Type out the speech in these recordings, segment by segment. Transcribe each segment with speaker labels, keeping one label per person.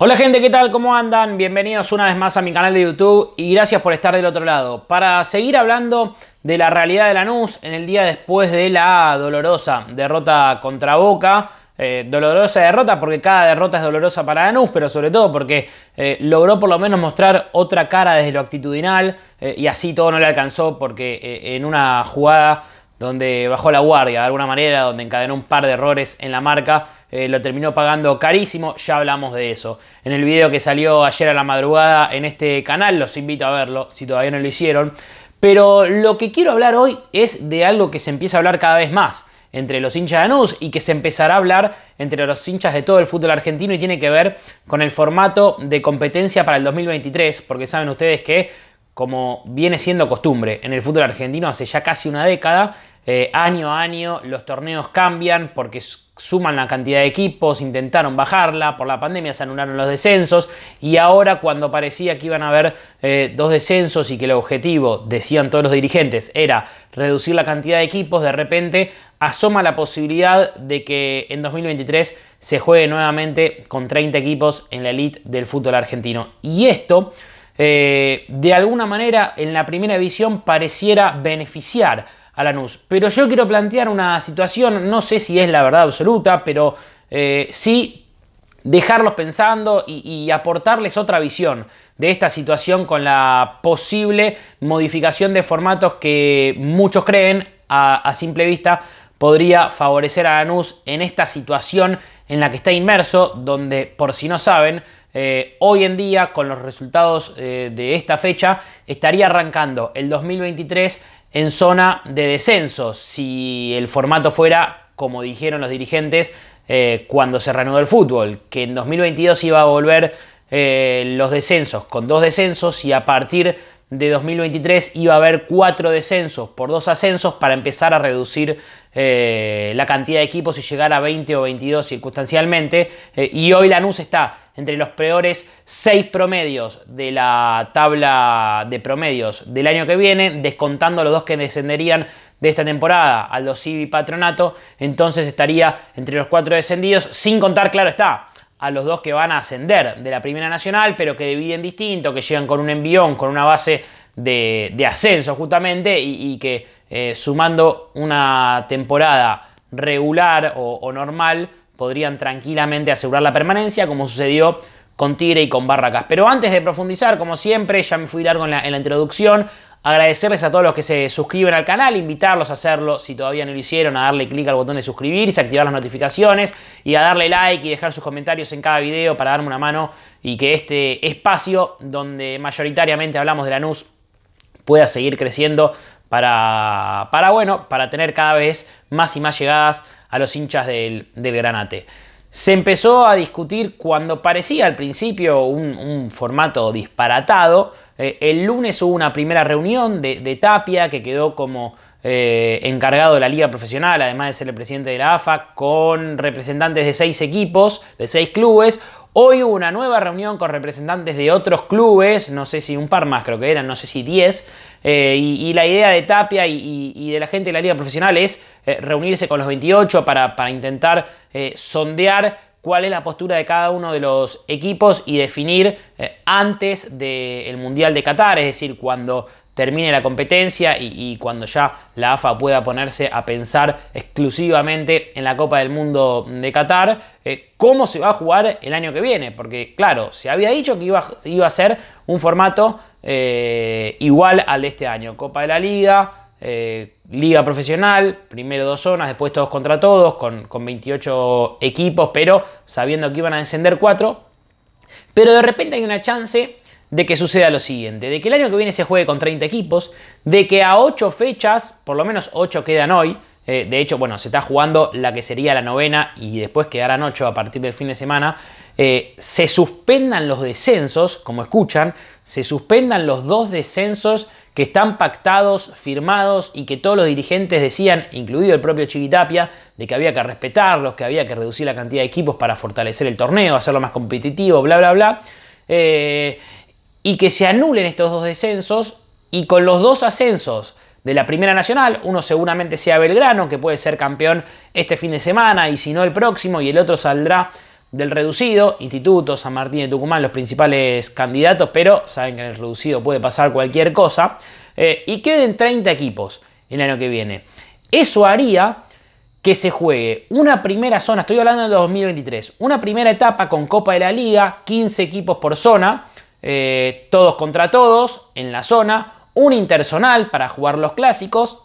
Speaker 1: Hola gente, ¿qué tal? ¿Cómo andan? Bienvenidos una vez más a mi canal de YouTube y gracias por estar del otro lado. Para seguir hablando de la realidad de Lanús en el día después de la dolorosa derrota contra Boca, eh, dolorosa derrota porque cada derrota es dolorosa para Lanús, pero sobre todo porque eh, logró por lo menos mostrar otra cara desde lo actitudinal eh, y así todo no le alcanzó porque en una jugada donde bajó la guardia de alguna manera, donde encadenó un par de errores en la marca, eh, lo terminó pagando carísimo, ya hablamos de eso. En el video que salió ayer a la madrugada en este canal, los invito a verlo si todavía no lo hicieron. Pero lo que quiero hablar hoy es de algo que se empieza a hablar cada vez más entre los hinchas de Anus y que se empezará a hablar entre los hinchas de todo el fútbol argentino y tiene que ver con el formato de competencia para el 2023, porque saben ustedes que, como viene siendo costumbre en el fútbol argentino hace ya casi una década, eh, año a año los torneos cambian porque suman la cantidad de equipos, intentaron bajarla, por la pandemia se anularon los descensos y ahora cuando parecía que iban a haber eh, dos descensos y que el objetivo, decían todos los dirigentes, era reducir la cantidad de equipos, de repente asoma la posibilidad de que en 2023 se juegue nuevamente con 30 equipos en la elite del fútbol argentino. Y esto, eh, de alguna manera, en la primera división pareciera beneficiar a Lanús. Pero yo quiero plantear una situación, no sé si es la verdad absoluta, pero eh, sí dejarlos pensando y, aportarles otra visión de esta situación con la posible modificación de formatos que muchos creen a, simple vista podría favorecer a Lanús en esta situación en la que está inmerso, donde por si no saben, eh, hoy en día con los resultados eh, de esta fecha estaría arrancando el 2023 en zona de descenso. Si el formato fuera, como dijeron los dirigentes, eh, cuando se reanudó el fútbol, que en 2022 iba a volver eh, los descensos con dos descensos y a partir de 2023 iba a haber cuatro descensos por dos ascensos para empezar a reducir eh, la cantidad de equipos y llegar a 20 o 22 circunstancialmente. y hoy la Lanús está entre los peores seis promedios de la tabla de promedios del año que viene, descontando los dos que descenderían de esta temporada, al Civi y Patronato, entonces estaría entre los cuatro descendidos, sin contar, claro está, a los dos que van a ascender de la Primera Nacional, pero que dividen distinto, que llegan con un envión, con una base de, ascenso justamente, y, que eh, sumando una temporada regular o normal, podrían tranquilamente asegurar la permanencia, como sucedió con Tigre y con Barracas. Pero antes de profundizar, como siempre, ya me fui largo en la, introducción, agradecerles a todos los que se suscriben al canal, invitarlos a hacerlo si todavía no lo hicieron, a darle clic al botón de suscribirse, activar las notificaciones y a darle like y dejar sus comentarios en cada video para darme una mano y que este espacio donde mayoritariamente hablamos de la NUS pueda seguir creciendo para, bueno, para tener cada vez más y más llegadas a los hinchas del, Granate. Se empezó a discutir cuando parecía al principio un, formato disparatado. Eh, el lunes hubo una primera reunión de, Tapia que quedó como eh, encargado de la liga profesional, además de ser el presidente de la AFA, con representantes de seis equipos, de seis clubes. Hoy hubo una nueva reunión con representantes de otros clubes, no sé si un par más creo que eran, no sé si diez. Eh, y, la idea de Tapia y, de la gente de la Liga Profesional es eh, reunirse con los 28 para, intentar eh, sondear cuál es la postura de cada uno de los equipos y definir antes del Mundial de Qatar, es decir, cuando termine la competencia y, cuando ya la AFA pueda ponerse a pensar exclusivamente en la Copa del Mundo de Qatar, eh, cómo se va a jugar el año que viene. Porque claro, se había dicho que iba, a ser un formato eh, igual al de este año. Copa de la Liga, eh, Liga Profesional, primero dos zonas, después todos contra todos, con, con 28 equipos, pero sabiendo que iban a descender cuatro. Pero de repente hay una chance de que suceda lo siguiente, de que el año que viene se juegue con 30 equipos, de que a 8 fechas, por lo menos 8 quedan hoy, eh, de hecho, bueno, se está jugando la que sería la novena y después quedarán 8 a partir del fin de semana, eh, se suspendan los descensos, como escuchan, se suspendan los dos descensos que están pactados, firmados y que todos los dirigentes decían, incluido el propio Chiquitapia, de que había que respetarlos, que había que reducir la cantidad de equipos para fortalecer el torneo, hacerlo más competitivo, bla, bla, bla. Eh, y que se anulen estos dos descensos y con los dos ascensos de la Primera Nacional, uno seguramente sea Belgrano, que puede ser campeón este fin de semana y si no el próximo, y el otro saldrá del reducido, Instituto, San Martín de Tucumán, los principales candidatos, pero saben que en el reducido puede pasar cualquier cosa, eh, y queden 30 equipos el año que viene. Eso haría que se juegue una primera zona, estoy hablando del 2023, una primera etapa con Copa de la Liga, 15 equipos por zona, eh, todos contra todos en la zona, un interzonal para jugar los clásicos,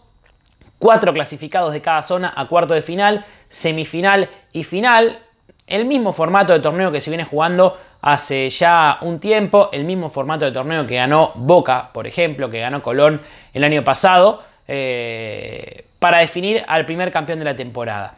Speaker 1: cuatro clasificados de cada zona a cuarto de final, semifinal y final, el mismo formato de torneo que se viene jugando hace ya un tiempo, el mismo formato de torneo que ganó Boca, por ejemplo, que ganó Colón el año pasado, eh, para definir al primer campeón de la temporada.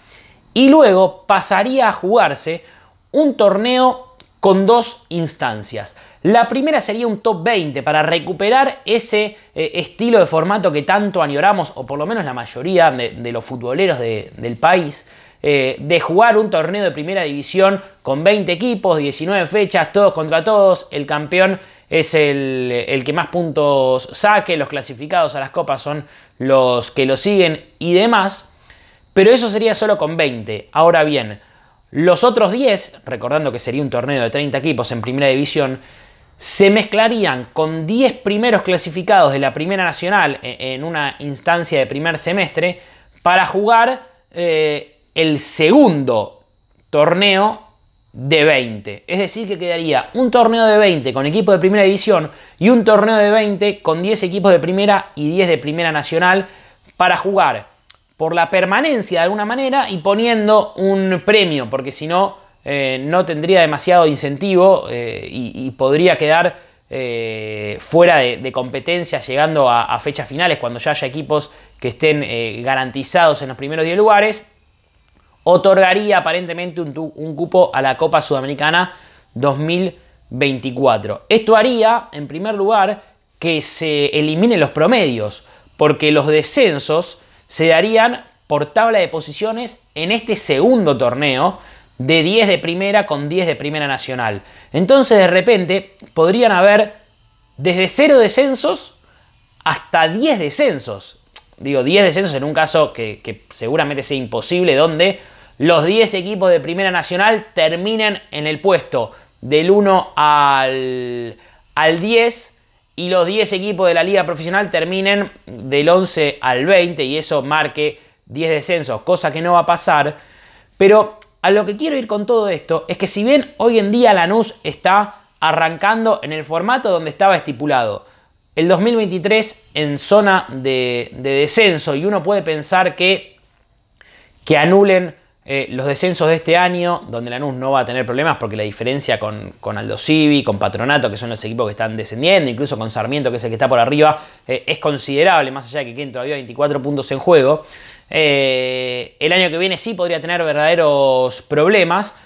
Speaker 1: Y luego pasaría a jugarse un torneo con dos instancias. La primera sería un top 20 para recuperar ese eh, estilo de formato que tanto añoramos, o por lo menos la mayoría de, los futboleros del país, eh, de jugar un torneo de primera división con 20 equipos, 19 fechas, todos contra todos, el campeón es el, el, que más puntos saque, los clasificados a las copas son los que lo siguen y demás, pero eso sería solo con 20. Ahora bien, los otros 10, recordando que sería un torneo de 30 equipos en primera división, se mezclarían con 10 primeros clasificados de la Primera Nacional e-, en una instancia de primer semestre para jugar eh, el segundo torneo de 20. Es decir, que quedaría un torneo de 20 con equipos de Primera División y un torneo de 20 con 10 equipos de Primera y 10 de Primera Nacional para jugar por la permanencia de alguna manera y poniendo un premio, porque si no eh, no tendría demasiado incentivo eh, y, podría quedar eh, fuera de, competencia llegando a, fechas finales cuando ya haya equipos que estén garantizados en los primeros 10 lugares. Otorgaría aparentemente un cupo a la Copa Sudamericana 2024. Esto haría, en primer lugar, que se eliminen los promedios, porque los descensos se darían por tabla de posiciones en este segundo torneo, de 10 de primera con 10 de primera nacional. Entonces de repente podrían haber desde 0 descensos hasta 10 descensos. Digo, 10 descensos en un caso que, seguramente sea imposible, donde los 10 equipos de primera nacional terminen en el puesto del 1 al, al 10 y los 10 equipos de la liga profesional terminen del 11 al 20 y eso marque 10 descensos, cosa que no va a pasar. Pero a lo que quiero ir con todo esto es que si bien hoy en día Lanús está arrancando en el formato donde estaba estipulado, el 2023 en zona de, descenso y uno puede pensar que, que anulen eh, los descensos de este año, donde Lanús no va a tener problemas porque la diferencia con, Aldo Civi, con Patronato, que son los equipos que están descendiendo, incluso con Sarmiento, que es el que está por arriba, eh, es considerable, más allá de que queden todavía 24 puntos en juego. Eh, el año que viene sí podría tener verdaderos problemas.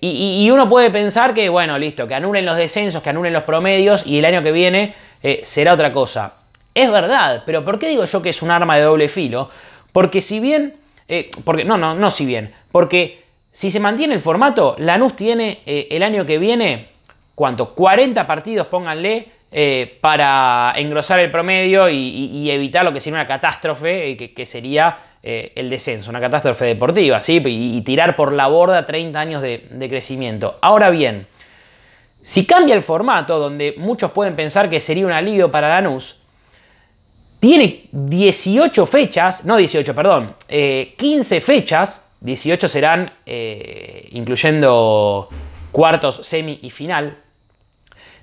Speaker 1: y, uno puede pensar que, bueno, listo, que anulen los descensos, que anulen los promedios y el año que viene será otra cosa. Es verdad, pero ¿por qué digo yo que es un arma de doble filo? Porque si bien eh, porque, no, no, no si bien. Porque si se mantiene el formato, Lanús tiene eh, el año que viene, ¿cuánto? 40 partidos, pónganle, eh, para engrosar el promedio y, evitar lo que sería una catástrofe, que, sería el descenso, una catástrofe deportiva, ¿sí? Y, tirar por la borda 30 años de crecimiento. Ahora bien, si cambia el formato, donde muchos pueden pensar que sería un alivio para Lanús, tiene 18 fechas, no 18, perdón, 15 eh, fechas, 18 serán eh, incluyendo cuartos, semi y final.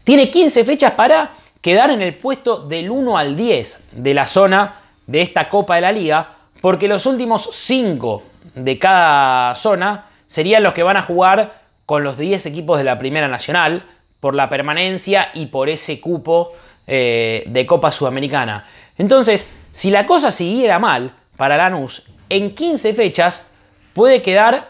Speaker 1: Tiene 15 fechas para quedar en el puesto del 1 al 10 de la zona de esta Copa de la Liga, porque los últimos 5 de cada zona serían los que van a jugar con los 10 equipos de la Primera Nacional por la permanencia y por ese cupo eh, de Copa Sudamericana. Entonces, si la cosa siguiera mal para Lanús, en 15 fechas puede quedar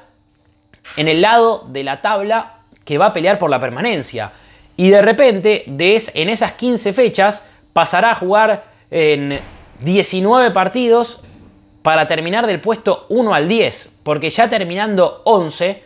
Speaker 1: en el lado de la tabla que va a pelear por la permanencia. Y de repente, en esas 15 fechas, pasará a jugar en 19 partidos para terminar del puesto 1 al 10, porque ya terminando 11,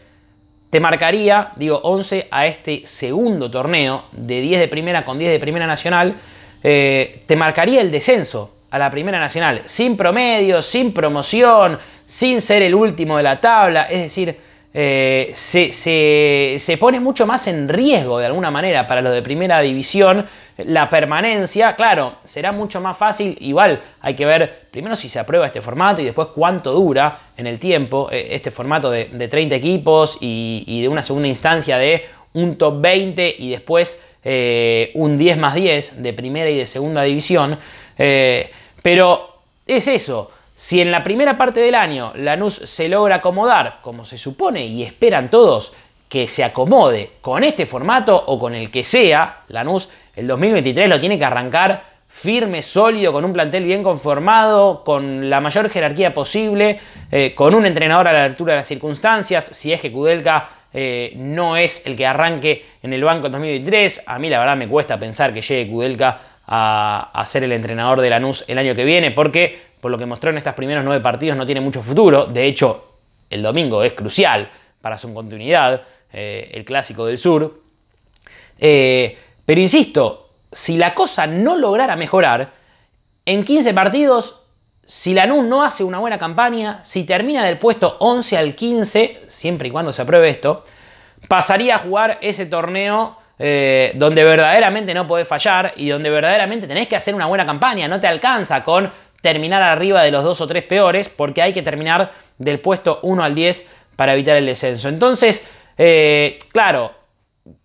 Speaker 1: te marcaría, digo, 11 a este segundo torneo de 10 de primera con 10 de primera nacional, eh, te marcaría el descenso a la Primera Nacional, sin promedio, sin promoción, sin ser el último de la tabla, es decir, eh, se, se, pone mucho más en riesgo de alguna manera para lo de primera división la permanencia. Claro, será mucho más fácil, igual hay que ver primero si se aprueba este formato y después cuánto dura en el tiempo eh, este formato de, 30 equipos y, y, de una segunda instancia de un top 20 y después eh, un 10 más 10 de primera y de segunda división. Eh, pero es eso. Si en la primera parte del año Lanús se logra acomodar, como se supone y esperan todos, que se acomode con este formato o con el que sea, Lanús el 2023 lo tiene que arrancar firme, sólido, con un plantel bien conformado, con la mayor jerarquía posible, eh, con un entrenador a la altura de las circunstancias, si es que Kudelka eh, no es el que arranque en el banco en 2023. A mí la verdad me cuesta pensar que llegue Kudelka a, ser el entrenador de Lanús el año que viene, porque por lo que mostró en estos primeros nueve partidos no tiene mucho futuro. De hecho, el domingo es crucial para su continuidad, eh, el clásico del sur. Eh, pero insisto, si la cosa no lograra mejorar, en 15 partidos si Lanús no hace una buena campaña, si termina del puesto 11 al 15, siempre y cuando se apruebe esto, pasaría a jugar ese torneo eh, donde verdaderamente no podés fallar y donde verdaderamente tenés que hacer una buena campaña. No te alcanza con terminar arriba de los dos o tres peores porque hay que terminar del puesto 1 al 10 para evitar el descenso. Entonces, eh, claro,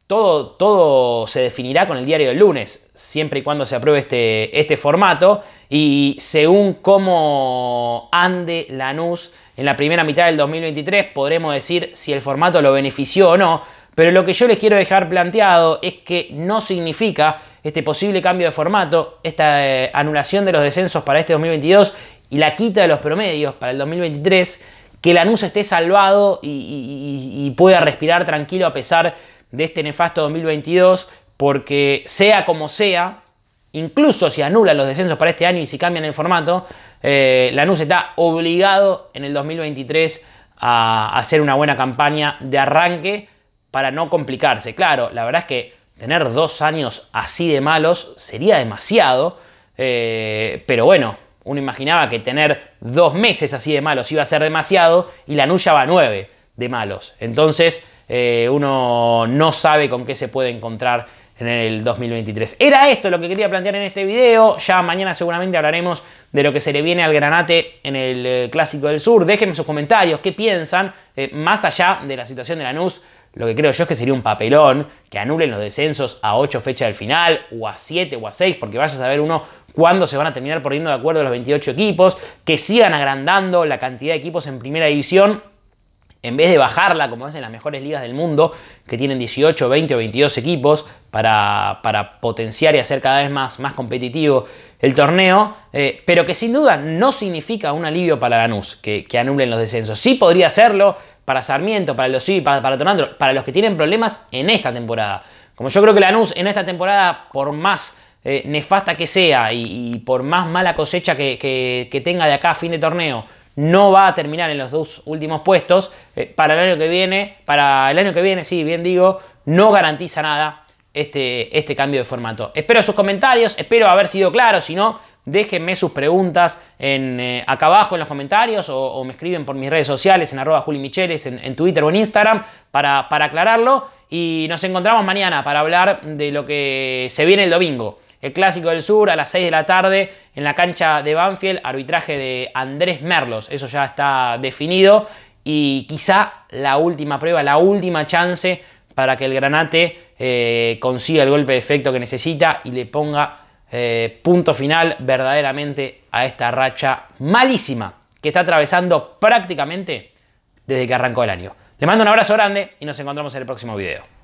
Speaker 1: todo, todo se definirá con el diario del lunes, siempre y cuando se apruebe este, este formato y según cómo ande Lanús en la primera mitad del 2023 podremos decir si el formato lo benefició o no, pero lo que yo les quiero dejar planteado es que no significa este posible cambio de formato, esta eh, anulación de los descensos para este 2022 y la quita de los promedios para el 2023, que Lanús esté salvado y, y pueda respirar tranquilo a pesar de de este nefasto 2022, porque sea como sea, incluso si anulan los descensos para este año y si cambian el formato, eh, Lanús está obligado en el 2023 a hacer una buena campaña de arranque para no complicarse. Claro, la verdad es que tener dos años así de malos sería demasiado, eh, pero bueno, uno imaginaba que tener dos meses así de malos iba a ser demasiado y Lanús ya va nueve de malos. Entonces, eh, uno no sabe con qué se puede encontrar en el 2023. Era esto lo que quería plantear en este video. Ya mañana seguramente hablaremos de lo que se le viene al Granate en el eh, Clásico del Sur. Déjenme sus comentarios, qué piensan, eh, más allá de la situación de Lanús. Lo que creo yo es que sería un papelón que anulen los descensos a 8 fechas del final, o a 7 o a 6, porque vaya a saber uno cuándo se van a terminar poniendo de acuerdo los 28 equipos, que sigan agrandando la cantidad de equipos en primera división en vez de bajarla como hacen las mejores ligas del mundo, que tienen 18, 20 o 22 equipos para, potenciar y hacer cada vez más, competitivo el torneo, eh, pero que sin duda no significa un alivio para Lanús, que, anulen los descensos. Sí podría hacerlo para Sarmiento, para los sí, para, para para los que tienen problemas en esta temporada. Como yo creo que Lanús en esta temporada, por más eh, nefasta que sea y, por más mala cosecha que, que tenga de acá a fin de torneo, no va a terminar en los dos últimos puestos. Eh, para el año que viene, para el año que viene, sí, bien digo, no garantiza nada este, este cambio de formato. Espero sus comentarios, espero haber sido claro, si no, déjenme sus preguntas eh, acá abajo en los comentarios o, me escriben por mis redes sociales en arroba Juli Micheles, en, Twitter o en Instagram para aclararlo. Y nos encontramos mañana para hablar de lo que se viene el domingo. El clásico del sur a las 6 de la tarde en la cancha de Banfield, arbitraje de Andrés Merlos, eso ya está definido y quizá la última prueba, la última chance para que el Granate eh, consiga el golpe de efecto que necesita y le ponga eh, punto final verdaderamente a esta racha malísima que está atravesando prácticamente desde que arrancó el año. Le mando un abrazo grande y nos encontramos en el próximo video.